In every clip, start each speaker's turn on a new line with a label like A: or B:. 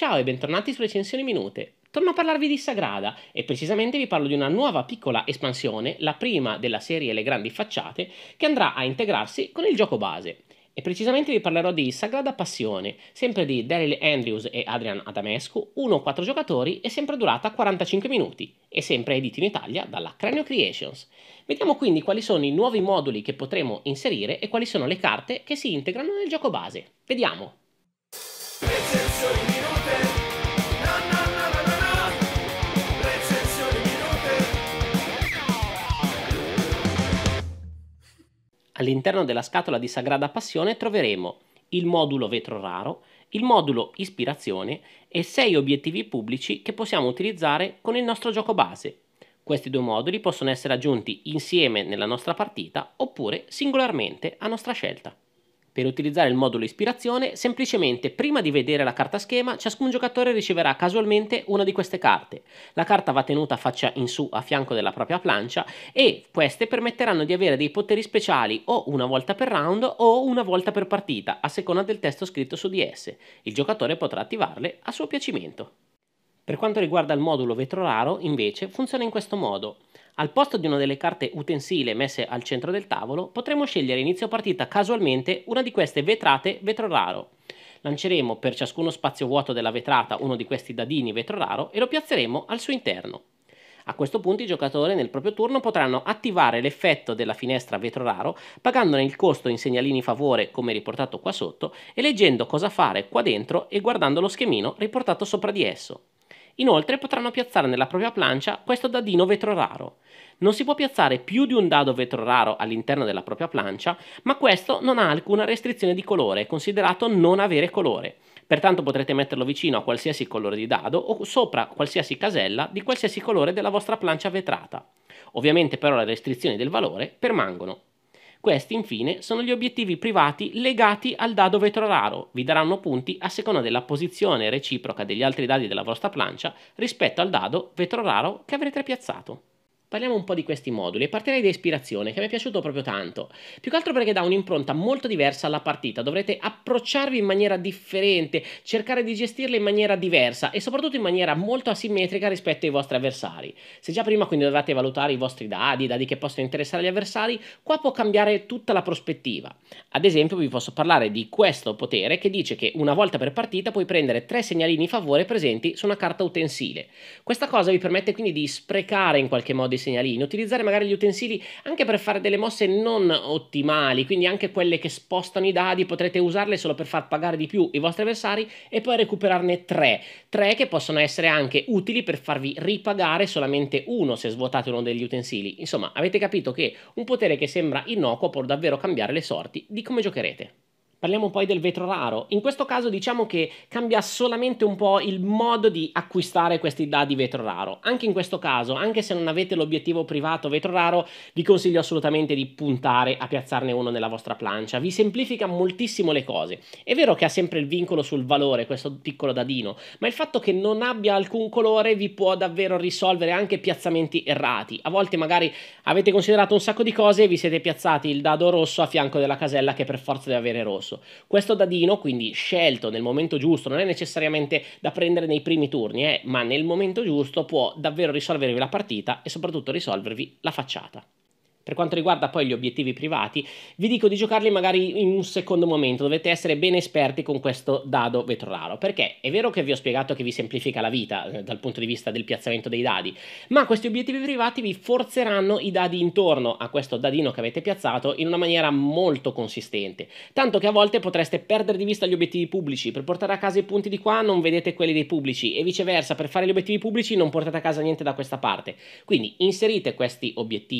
A: Ciao e bentornati su Recensioni Minute. Torno a parlarvi di Sagrada e precisamente vi parlo di una nuova piccola espansione, la prima della serie Le Grandi Facciate, che andrà a integrarsi con il gioco base. E precisamente vi parlerò di Sagrada Passione, sempre di Daryl Andrews e Adrian Adamescu, 1-4 giocatori e sempre durata 45 minuti, e sempre edito in Italia dalla Cranio Creations. Vediamo quindi quali sono i nuovi moduli che potremo inserire e quali sono le carte che si integrano nel gioco base. Vediamo! Recensioni All'interno della scatola di Sagrada Passione troveremo il modulo vetro raro, il modulo ispirazione e sei obiettivi pubblici che possiamo utilizzare con il nostro gioco base. Questi due moduli possono essere aggiunti insieme nella nostra partita oppure singolarmente a nostra scelta. Per utilizzare il modulo ispirazione, semplicemente prima di vedere la carta schema, ciascun giocatore riceverà casualmente una di queste carte. La carta va tenuta faccia in su a fianco della propria plancia e queste permetteranno di avere dei poteri speciali o una volta per round o una volta per partita, a seconda del testo scritto su di esse. Il giocatore potrà attivarle a suo piacimento. Per quanto riguarda il modulo vetro raro, invece, funziona in questo modo. Al posto di una delle carte utensile messe al centro del tavolo, potremo scegliere inizio partita casualmente una di queste vetrate vetro raro. Lanceremo per ciascuno spazio vuoto della vetrata uno di questi dadini vetro raro e lo piazzeremo al suo interno. A questo punto i giocatori nel proprio turno potranno attivare l'effetto della finestra vetro raro pagandone il costo in segnalini favore come riportato qua sotto e leggendo cosa fare qua dentro e guardando lo schemino riportato sopra di esso. Inoltre potranno piazzare nella propria plancia questo dadino vetro raro. Non si può piazzare più di un dado vetro raro all'interno della propria plancia, ma questo non ha alcuna restrizione di colore, considerato non avere colore. Pertanto potrete metterlo vicino a qualsiasi colore di dado o sopra qualsiasi casella di qualsiasi colore della vostra plancia vetrata. Ovviamente però le restrizioni del valore permangono. Questi infine sono gli obiettivi privati legati al dado vetro raro, vi daranno punti a seconda della posizione reciproca degli altri dadi della vostra plancia rispetto al dado vetro raro che avrete piazzato. Parliamo un po' di questi moduli e partirei da ispirazione, che mi è piaciuto proprio tanto. Più che altro perché dà un'impronta molto diversa alla partita, dovrete approcciarvi in maniera differente, cercare di gestirla in maniera diversa e soprattutto in maniera molto asimmetrica rispetto ai vostri avversari. Se già prima quindi dovevate valutare i vostri dadi, i dadi che possono interessare agli avversari, qua può cambiare tutta la prospettiva. Ad esempio vi posso parlare di questo potere che dice che una volta per partita puoi prendere tre segnalini favore presenti su una carta utensile. Questa cosa vi permette quindi di sprecare in qualche modo dei segnalini, utilizzare magari gli utensili anche per fare delle mosse non ottimali, quindi anche quelle che spostano i dadi, potrete usarle solo per far pagare di più i vostri avversari e poi recuperarne tre, tre che possono essere anche utili per farvi ripagare solamente uno se svuotate uno degli utensili. Insomma, avete capito che un potere che sembra innocuo può davvero cambiare le sorti di come giocherete. Parliamo poi del vetro raro. In questo caso diciamo che cambia solamente un po' il modo di acquistare questi dadi vetro raro. Anche in questo caso, anche se non avete l'obiettivo privato vetro raro, vi consiglio assolutamente di puntare a piazzarne uno nella vostra plancia. Vi semplifica moltissimo le cose. È vero che ha sempre il vincolo sul valore questo piccolo dadino, ma il fatto che non abbia alcun colore vi può davvero risolvere anche piazzamenti errati. A volte magari avete considerato un sacco di cose e vi siete piazzati il dado rosso a fianco della casella che per forza deve avere rosso corso. Questo dadino, quindi scelto nel momento giusto, non è necessariamente da prendere nei primi turni, eh, ma nel momento giusto può davvero risolvervi la partita e soprattutto risolvervi la facciata. Per quanto riguarda poi gli obiettivi privati, vi dico di giocarli magari in un secondo momento, dovete essere ben esperti con questo dado vetro raro, perché è vero che vi ho spiegato che vi semplifica la vita eh, dal punto di vista del piazzamento dei dadi, ma questi obiettivi privati vi forzeranno i dadi intorno a questo dadino che avete piazzato in una maniera molto consistente, tanto che a volte potreste perdere di vista gli obiettivi pubblici, per portare a casa i punti di qua non vedete quelli dei pubblici e viceversa, per fare gli obiettivi pubblici non portate a casa niente da questa parte. Quindi inserite questi obiettivi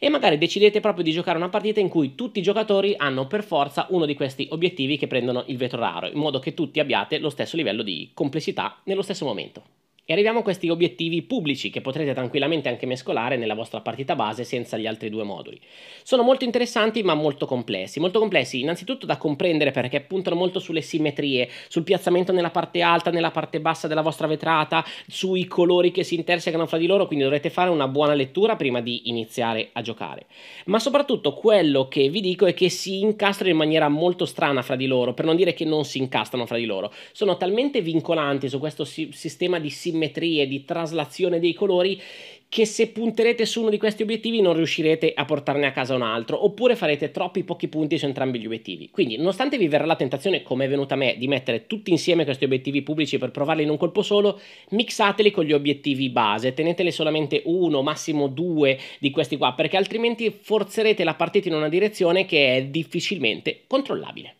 A: e magari magari decidete proprio di giocare una partita in cui tutti i giocatori hanno per forza uno di questi obiettivi che prendono il vetro raro, in modo che tutti abbiate lo stesso livello di complessità nello stesso momento. E arriviamo a questi obiettivi pubblici che potrete tranquillamente anche mescolare nella vostra partita base senza gli altri due moduli. Sono molto interessanti ma molto complessi. Molto complessi innanzitutto da comprendere perché puntano molto sulle simmetrie, sul piazzamento nella parte alta, nella parte bassa della vostra vetrata, sui colori che si intersecano fra di loro, quindi dovrete fare una buona lettura prima di iniziare a giocare. Ma soprattutto quello che vi dico è che si incastrano in maniera molto strana fra di loro, per non dire che non si incastrano fra di loro. Sono talmente vincolanti su questo si sistema di simmetrie simmetrie, di traslazione dei colori che se punterete su uno di questi obiettivi non riuscirete a portarne a casa un altro, oppure farete troppi pochi punti su entrambi gli obiettivi. Quindi, nonostante vi verrà la tentazione, come è venuta a me, di mettere tutti insieme questi obiettivi pubblici per provarli in un colpo solo, mixateli con gli obiettivi base, tenetele solamente uno, massimo due di questi qua, perché altrimenti forzerete la partita in una direzione che è difficilmente controllabile.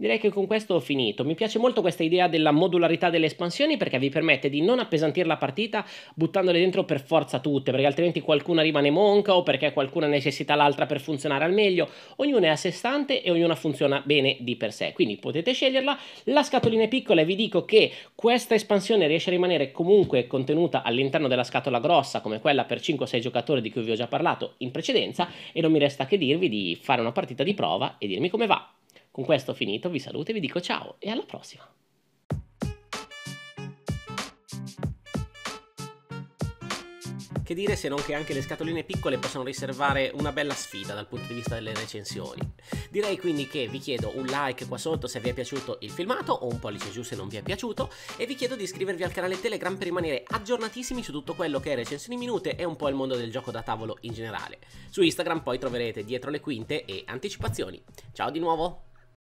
A: Direi che con questo ho finito. Mi piace molto questa idea della modularità delle espansioni perché vi permette di non appesantire la partita buttandole dentro per forza tutte, perché altrimenti qualcuna rimane monca o perché qualcuna necessita l'altra per funzionare al meglio. Ognuna è a sé stante e ognuna funziona bene di per sé, quindi potete sceglierla. La scatolina è piccola e vi dico che questa espansione riesce a rimanere comunque contenuta all'interno della scatola grossa, come quella per 5 6 giocatori di cui vi ho già parlato in precedenza, e non mi resta che dirvi di fare una partita di prova e dirmi come va. Con questo ho finito, vi saluto e vi dico ciao e alla prossima! Che dire se non che anche le scatoline piccole possono riservare una bella sfida dal punto di vista delle recensioni. Direi quindi che vi chiedo un like qua sotto se vi è piaciuto il filmato o un pollice giù se non vi è piaciuto e vi chiedo di iscrivervi al canale Telegram per rimanere aggiornatissimi su tutto quello che è recensioni minute e un po' il mondo del gioco da tavolo in generale. Su Instagram poi troverete dietro le quinte e anticipazioni. Ciao di nuovo!